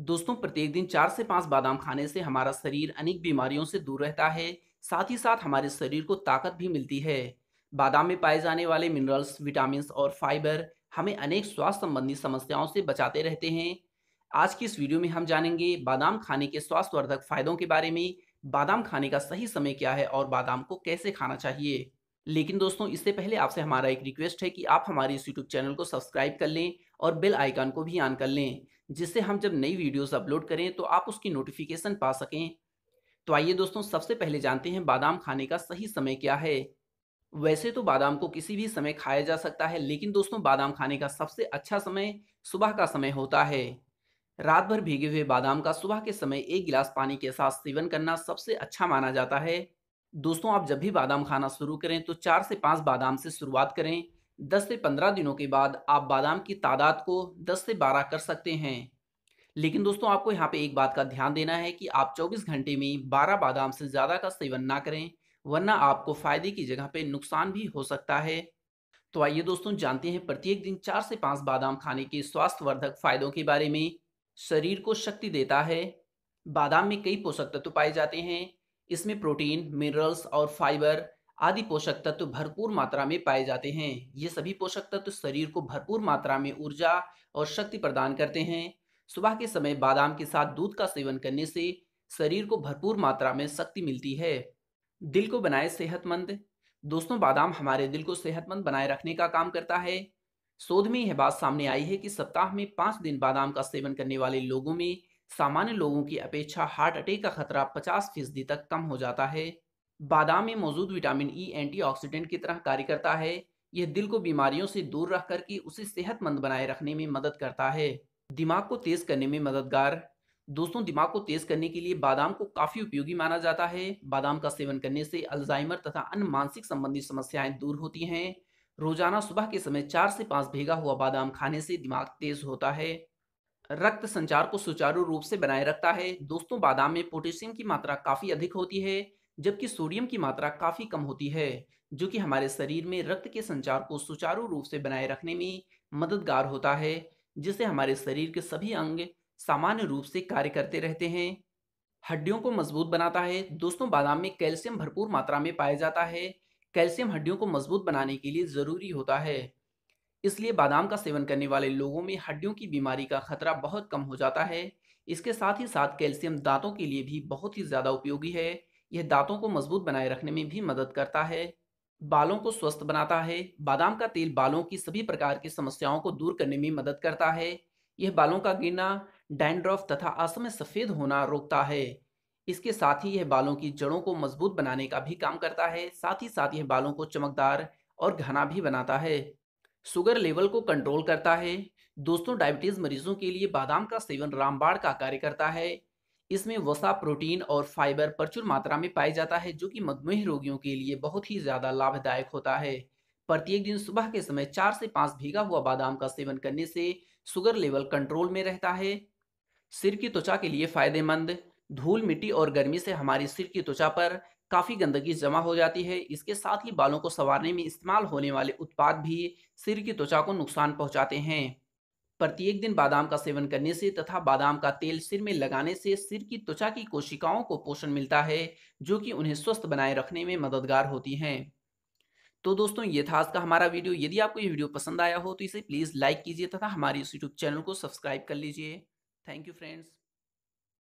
दोस्तों प्रत्येक दिन चार से पांच बादाम खाने से हमारा शरीर अनेक बीमारियों से दूर रहता है साथ ही साथ हमारे शरीर को ताकत भी मिलती है बादाम में पाए जाने वाले मिनरल्स विटामिन और फाइबर हमें अनेक स्वास्थ्य संबंधी समस्याओं से बचाते रहते हैं आज की इस वीडियो में हम जानेंगे बादाम खाने के स्वास्थ्यवर्धक फायदों के बारे में बादाम खाने का सही समय क्या है और बादाम को कैसे खाना चाहिए लेकिन दोस्तों इससे पहले आपसे हमारा एक रिक्वेस्ट है कि आप हमारे इस यूट्यूब चैनल को सब्सक्राइब कर लें और बेल आइकन को भी ऑन कर लें जिससे हम जब नई वीडियोस अपलोड करें तो आप उसकी नोटिफिकेशन पा सकें तो आइए दोस्तों सबसे पहले जानते हैं बादाम खाने का सही समय क्या है वैसे तो बादाम को किसी भी समय खाया जा सकता है लेकिन दोस्तों बादाम खाने का सबसे अच्छा समय सुबह का समय होता है रात भर भीगे हुए बादाम का सुबह के समय एक गिलास पानी के साथ सेवन करना सबसे अच्छा माना जाता है दोस्तों आप जब भी बादाम खाना शुरू करें तो चार से पाँच बादाम से शुरुआत करें दस से पंद्रह दिनों के बाद आप बादाम की तादाद को दस से बारह कर सकते हैं लेकिन दोस्तों आपको यहाँ पे एक बात का ध्यान देना है कि आप 24 घंटे में 12 बादाम से ज़्यादा का सेवन ना करें वरना आपको फायदे की जगह पे नुकसान भी हो सकता है तो आइए दोस्तों जानते हैं प्रत्येक दिन चार से पाँच बादाम खाने के स्वास्थ्यवर्धक फायदों के बारे में शरीर को शक्ति देता है बादाम में कई पोषक तत्व पाए जाते हैं इसमें प्रोटीन मिनरल्स और फाइबर आदि पोषक तत्व भरपूर मात्रा में पाए जाते हैं ये सभी पोषक तत्व शरीर को भरपूर मात्रा में ऊर्जा और शक्ति प्रदान करते हैं सुबह के समय बादाम के साथ दूध का सेवन करने से शरीर को भरपूर मात्रा में शक्ति मिलती है दिल को बनाए सेहतमंद दोस्तों बादाम हमारे दिल को सेहतमंद बनाए रखने का काम करता है शोध में यह बात सामने आई है कि सप्ताह में पाँच दिन बादाम का सेवन करने वाले लोगों में सामान्य लोगों की अपेक्षा हार्ट अटैक का खतरा 50 फीसदी तक कम हो जाता है बादाम में मौजूद विटामिन ई e एंटीऑक्सीडेंट की तरह कार्य करता है यह दिल को बीमारियों से दूर रख करके उसे सेहतमंद बनाए रखने में मदद करता है दिमाग को तेज करने में मददगार दोस्तों दिमाग को तेज करने के लिए बादाम को काफी उपयोगी माना जाता है बादाम का सेवन करने से अल्जाइमर तथा अन्य मानसिक संबंधी समस्याएं दूर होती हैं रोजाना सुबह के समय चार से पाँच भेगा हुआ बादाम खाने से दिमाग तेज होता है रक्त संचार को सुचारू रूप से बनाए रखता है दोस्तों बादाम में पोटेशियम की मात्रा काफ़ी अधिक होती है जबकि सोडियम की मात्रा काफ़ी कम होती है जो कि हमारे शरीर में रक्त के संचार को सुचारू रूप से बनाए रखने में मददगार होता है जिससे हमारे शरीर के सभी अंग सामान्य रूप से कार्य करते रहते हैं हड्डियों को मजबूत बनाता है दोस्तों बादाम में कैल्शियम भरपूर मात्रा में पाया जाता है कैल्शियम हड्डियों को मजबूत बनाने के लिए ज़रूरी होता है इसलिए बादाम का सेवन करने वाले लोगों में हड्डियों की बीमारी का खतरा बहुत कम हो जाता है इसके साथ ही साथ कैल्शियम दांतों के लिए भी बहुत ही ज़्यादा उपयोगी है यह दांतों को मजबूत बनाए रखने में भी मदद करता है बालों को स्वस्थ बनाता है बादाम का तेल बालों की सभी प्रकार की समस्याओं को दूर करने में मदद करता है यह बालों का गिरना डैंड्रॉफ तथा असमय सफ़ेद होना रोकता है इसके साथ ही यह बालों की जड़ों को मजबूत बनाने का भी काम करता है साथ ही साथ यह बालों को चमकदार और घना भी बनाता है शुगर लेवल को कंट्रोल करता है दोस्तों डायबिटीज मरीजों के लिए बादाम का सेवन रामबाड़ का कार्य करता है इसमें वसा प्रोटीन और फाइबर प्रचुर मात्रा में पाया जाता है जो कि मधुमेह रोगियों के लिए बहुत ही ज़्यादा लाभदायक होता है प्रत्येक दिन सुबह के समय चार से पांच भीगा हुआ बादाम का सेवन करने से शुगर लेवल कंट्रोल में रहता है सिर की त्वचा के लिए फायदेमंद धूल मिट्टी और गर्मी से हमारी सिर की त्वचा पर काफ़ी गंदगी जमा हो जाती है इसके साथ ही बालों को संवारने में इस्तेमाल होने वाले उत्पाद भी सिर की त्वचा को नुकसान पहुंचाते हैं प्रत्येक दिन बादाम का सेवन करने से तथा बादाम का तेल सिर में लगाने से सिर की त्वचा की कोशिकाओं को पोषण मिलता है जो कि उन्हें स्वस्थ बनाए रखने में मददगार होती हैं तो दोस्तों ये था आज का हमारा वीडियो यदि आपको ये वीडियो पसंद आया हो तो इसे प्लीज़ लाइक कीजिए तथा हमारे इस यूट्यूब चैनल को सब्सक्राइब कर लीजिए थैंक यू फ्रेंड्स